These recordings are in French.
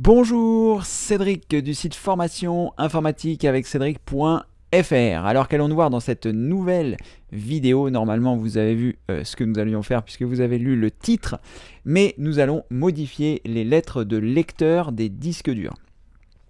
Bonjour, Cédric du site formation informatique avec cédric.fr. Alors qu'allons-nous voir dans cette nouvelle vidéo Normalement, vous avez vu euh, ce que nous allions faire puisque vous avez lu le titre, mais nous allons modifier les lettres de lecteur des disques durs.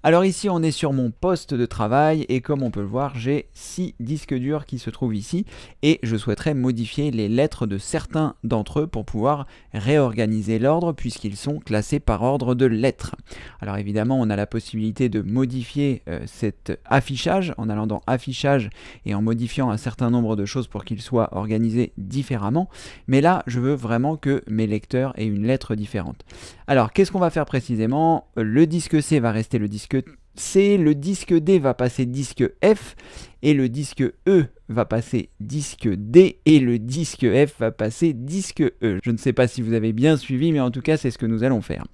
Alors ici on est sur mon poste de travail et comme on peut le voir j'ai 6 disques durs qui se trouvent ici et je souhaiterais modifier les lettres de certains d'entre eux pour pouvoir réorganiser l'ordre puisqu'ils sont classés par ordre de lettres. Alors évidemment on a la possibilité de modifier euh, cet affichage en allant dans affichage et en modifiant un certain nombre de choses pour qu'ils soient organisés différemment mais là je veux vraiment que mes lecteurs aient une lettre différente. Alors qu'est-ce qu'on va faire précisément Le disque C va rester le disque disque C, le disque D va passer disque F, et le disque E va passer disque D, et le disque F va passer disque E. Je ne sais pas si vous avez bien suivi, mais en tout cas c'est ce que nous allons faire.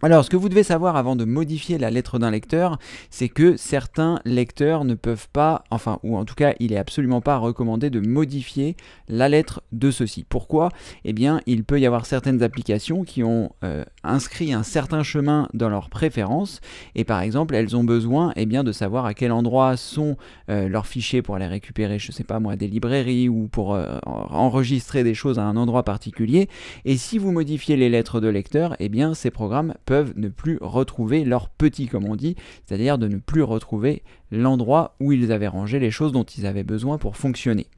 Alors, ce que vous devez savoir avant de modifier la lettre d'un lecteur, c'est que certains lecteurs ne peuvent pas, enfin, ou en tout cas, il est absolument pas recommandé de modifier la lettre de ceci. Pourquoi Eh bien, il peut y avoir certaines applications qui ont euh, inscrit un certain chemin dans leurs préférences, et par exemple, elles ont besoin, eh bien, de savoir à quel endroit sont euh, leurs fichiers pour aller récupérer, je ne sais pas moi, des librairies ou pour euh, enregistrer des choses à un endroit particulier. Et si vous modifiez les lettres de lecteur, eh bien, ces programmes peuvent ne plus retrouver leur petit, comme on dit, c'est-à-dire de ne plus retrouver l'endroit où ils avaient rangé les choses dont ils avaient besoin pour fonctionner.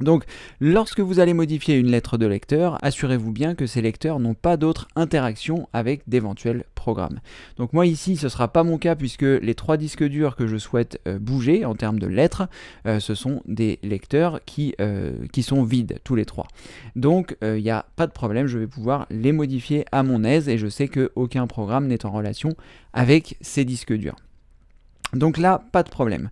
Donc, lorsque vous allez modifier une lettre de lecteur, assurez-vous bien que ces lecteurs n'ont pas d'autres interactions avec d'éventuels programmes. Donc moi ici, ce ne sera pas mon cas puisque les trois disques durs que je souhaite euh, bouger en termes de lettres, euh, ce sont des lecteurs qui, euh, qui, sont vides, tous les trois. Donc il n'y a pas de problème, je vais pouvoir les modifier à mon aise et je sais qu'aucun programme n'est en relation avec ces disques durs. Donc là, pas de problème.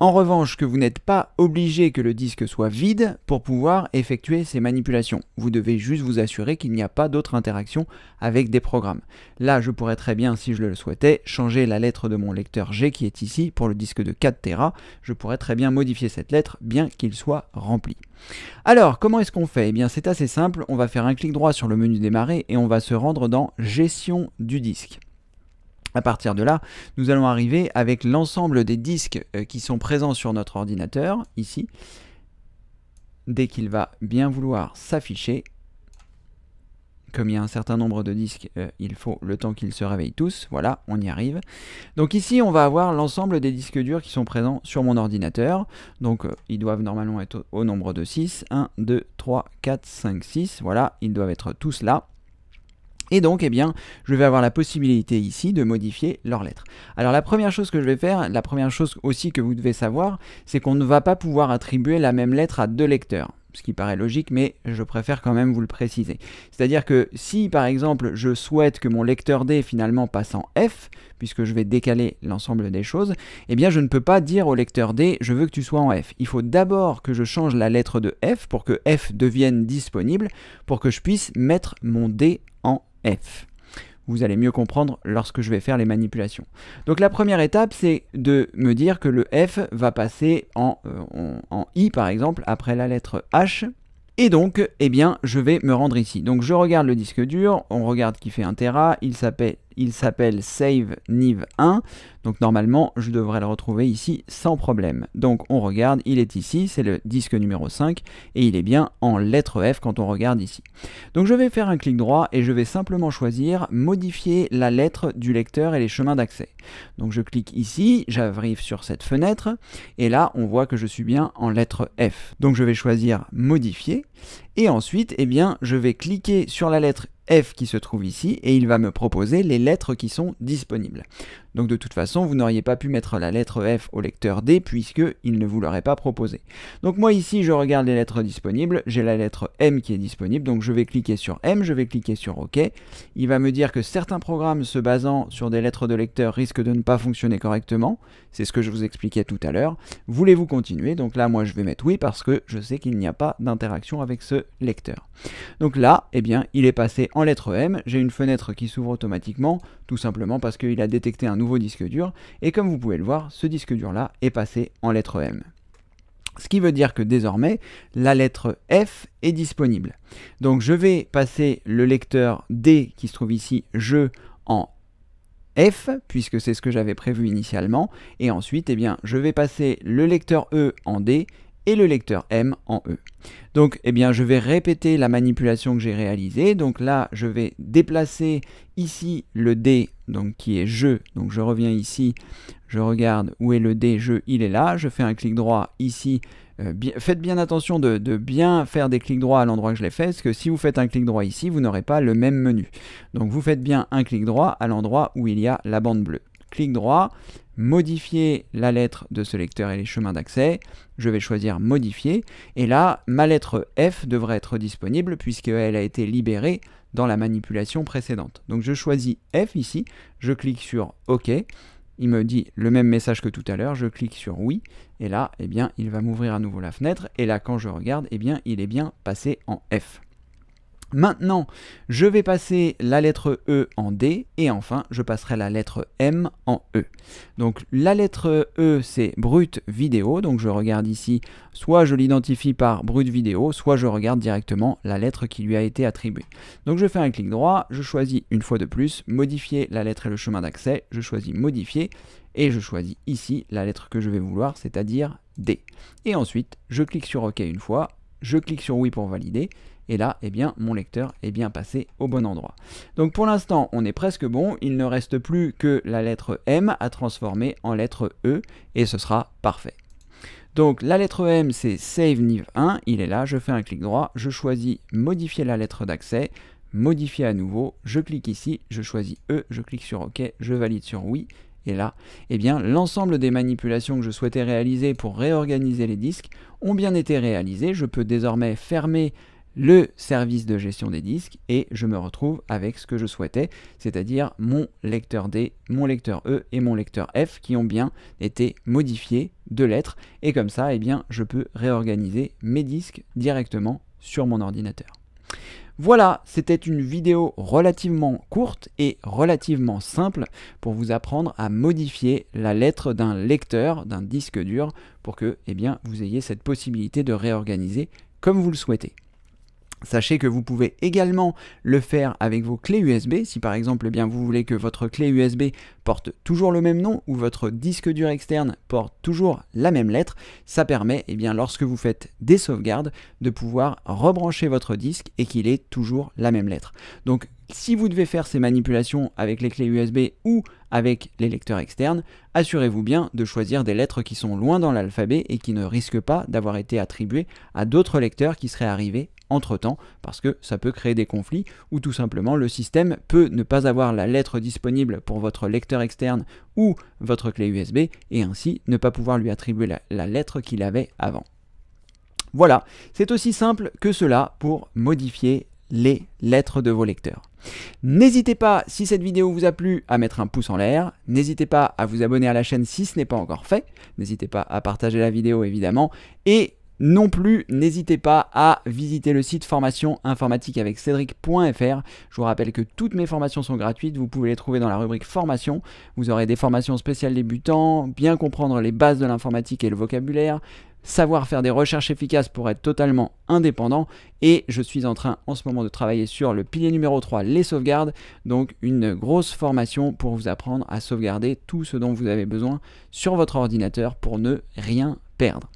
En revanche, que vous n'êtes pas obligé que le disque soit vide pour pouvoir effectuer ces manipulations. Vous devez juste vous assurer qu'il n'y a pas d'autres interactions avec des programmes. Là, je pourrais très bien, si je le souhaitais, changer la lettre de mon lecteur G qui est ici pour le disque de 4 Tera. Je pourrais très bien modifier cette lettre bien qu'il soit rempli. Alors, comment est-ce qu'on fait Eh bien, c'est assez simple. On va faire un clic droit sur le menu démarrer et on va se rendre dans Gestion du disque. À partir de là, nous allons arriver avec l'ensemble des disques euh, qui sont présents sur notre ordinateur, ici, dès qu'il va bien vouloir s'afficher. Comme il y a un certain nombre de disques, euh, il faut le temps qu'ils se réveillent tous. Voilà, on y arrive. Donc ici, on va avoir l'ensemble des disques durs qui sont présents sur mon ordinateur. Donc euh, ils doivent normalement être au, au nombre de 6. 1, 2, 3, 4, 5, 6. Voilà, ils doivent être tous là. Et donc, eh bien, je vais avoir la possibilité ici de modifier leurs lettres. Alors la première chose que je vais faire, la première chose aussi que vous devez savoir, c'est qu'on ne va pas pouvoir attribuer la même lettre à deux lecteurs ce qui paraît logique, mais je préfère quand même vous le préciser. C'est-à-dire que si, par exemple, je souhaite que mon lecteur D finalement passe en F, puisque je vais décaler l'ensemble des choses, eh bien je ne peux pas dire au lecteur D « je veux que tu sois en F ». Il faut d'abord que je change la lettre de F pour que F devienne disponible, pour que je puisse mettre mon D F. Vous allez mieux comprendre lorsque je vais faire les manipulations. Donc la première étape, c'est de me dire que le F va passer euh, en, en, I, par exemple, après la lettre H. Et donc, eh bien, je vais me rendre ici. Donc je regarde le disque dur, on regarde qui fait un Tera, il s'appelle il s'appelle save Nive 1. Donc normalement, je devrais le retrouver ici sans problème. Donc on regarde, il est ici, c'est le disque numéro 5, et il est bien en lettre F quand on regarde ici. Donc je vais faire un clic droit et je vais simplement choisir modifier la lettre du lecteur et les chemins d'accès. Donc je clique ici, j'arrive sur cette fenêtre, et là on voit que je suis bien en lettre F. Donc je vais choisir modifier, et ensuite, eh bien, je vais cliquer sur la lettre f qui se trouve ici et il va me proposer les lettres qui sont disponibles. Donc de toute façon, vous n'auriez pas pu mettre la lettre F au lecteur D puisqu'il ne vous l'aurait pas proposé. Donc moi ici, je regarde les lettres disponibles, j'ai la lettre M qui est disponible, donc je vais cliquer sur M, je vais cliquer sur OK. Il va me dire que certains programmes se basant sur des lettres de lecteur risquent de ne pas fonctionner correctement, c'est ce que je vous expliquais tout à l'heure. Voulez-vous continuer Donc là, moi je vais mettre oui parce que je sais qu'il n'y a pas d'interaction avec ce lecteur. Donc là, eh bien, il est passé en lettre M, j'ai une fenêtre qui s'ouvre automatiquement, tout simplement parce qu'il a détecté un nouveau disque dur, et comme vous pouvez le voir, ce disque dur-là est passé en lettre M. Ce qui veut dire que désormais, la lettre F est disponible. Donc je vais passer le lecteur D qui se trouve ici, je, en F, puisque c'est ce que j'avais prévu initialement, et ensuite, et eh bien, je vais passer le lecteur E en D et le lecteur M en E. Donc eh bien, je vais répéter la manipulation que j'ai réalisée. Donc là, je vais déplacer ici le D donc, qui est Je ». Donc je reviens ici, je regarde où est le D, jeu, il est là. Je fais un clic droit ici. Euh, faites bien attention de, de, bien faire des clics droits à l'endroit que je l'ai fait, parce que si vous faites un clic droit ici, vous n'aurez pas le même menu. Donc vous faites bien un clic droit à l'endroit où il y a la bande bleue. Clic droit, modifier la lettre de ce lecteur et les chemins d'accès. Je vais choisir modifier et là, ma lettre F devrait être disponible puisqu'elle a été libérée dans la manipulation précédente. Donc je choisis F ici, je clique sur OK. Il me dit le même message que tout à l'heure, je clique sur oui, et là, eh bien, il va m'ouvrir à nouveau la fenêtre, et là, quand je regarde, eh bien, il est bien passé en F. Maintenant, je vais passer la lettre E en D et enfin, je passerai la lettre M en E. Donc la lettre E, c'est brut vidéo. Donc je regarde ici, soit je l'identifie par brut vidéo, soit je regarde directement la lettre qui lui a été attribuée. Donc je fais un clic droit, je choisis une fois de plus, modifier la lettre et le chemin d'accès. Je choisis modifier et je choisis ici la lettre que je vais vouloir, c'est-à-dire D. Et ensuite, je clique sur OK une fois, je clique sur oui pour valider et là, eh bien, mon lecteur est bien passé au bon endroit. Donc pour l'instant, on est presque bon. Il ne reste plus que la lettre M à transformer en lettre E et ce sera parfait. Donc la lettre M c'est Save Niv 1, il est là, je fais un clic droit, je choisis modifier la lettre d'accès, modifier à nouveau, je clique ici, je choisis E, je clique sur OK, je valide sur oui, et là, eh bien l'ensemble des manipulations que je souhaitais réaliser pour réorganiser les disques ont bien été réalisées, je peux désormais fermer le service de gestion des disques et je me retrouve avec ce que je souhaitais, c'est-à-dire mon lecteur D, mon lecteur E et mon lecteur F qui ont bien été modifiés de lettres et comme ça eh bien, je peux réorganiser mes disques directement sur mon ordinateur. Voilà, c'était une vidéo relativement courte et relativement simple pour vous apprendre à modifier la lettre d'un lecteur, d'un disque dur, pour que eh bien, vous ayez cette possibilité de réorganiser comme vous le souhaitez. Sachez que vous pouvez également le faire avec vos clés USB. Si par exemple eh bien, vous voulez que votre clé USB porte toujours le même nom ou votre disque dur externe porte toujours la même lettre, ça permet, eh bien, lorsque vous faites des sauvegardes, de pouvoir rebrancher votre disque et qu'il ait toujours la même lettre. Donc si vous devez faire ces manipulations avec les clés USB ou avec les lecteurs externes, assurez-vous bien de choisir des lettres qui sont loin dans l'alphabet et qui ne risquent pas d'avoir été attribuées à d'autres lecteurs qui seraient arrivés entre-temps, parce que ça peut créer des conflits, ou tout simplement le système peut ne pas avoir la lettre disponible pour votre lecteur externe ou votre clé USB, et ainsi ne pas pouvoir lui attribuer la, lettre qu'il avait avant. Voilà, c'est aussi simple que cela pour modifier les lettres de vos lecteurs. N'hésitez pas, si cette vidéo vous a plu, à mettre un pouce en l'air. N'hésitez pas à vous abonner à la chaîne si ce n'est pas encore fait. N'hésitez pas à partager la vidéo, évidemment. Et non plus. N'hésitez pas à visiter le site formation informatique avec cédric.fr. Je vous rappelle que toutes mes formations sont gratuites. Vous pouvez les trouver dans la rubrique formation. Vous aurez des formations spéciales débutants, bien comprendre les bases de l'informatique et le vocabulaire, savoir faire des recherches efficaces pour être totalement indépendant. Et je suis en train en ce moment de travailler sur le pilier numéro 3, les sauvegardes. Donc une grosse formation pour vous apprendre à sauvegarder tout ce dont vous avez besoin sur votre ordinateur pour ne rien perdre.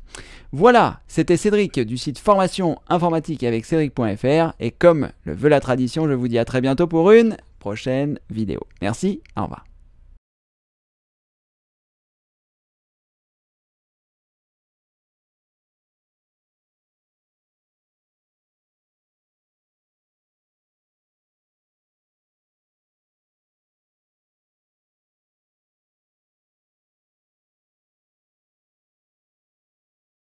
Voilà, c'était Cédric du site formation informatique avec cédric.fr et comme le veut la tradition, je vous dis à très bientôt pour une prochaine vidéo. Merci, au revoir.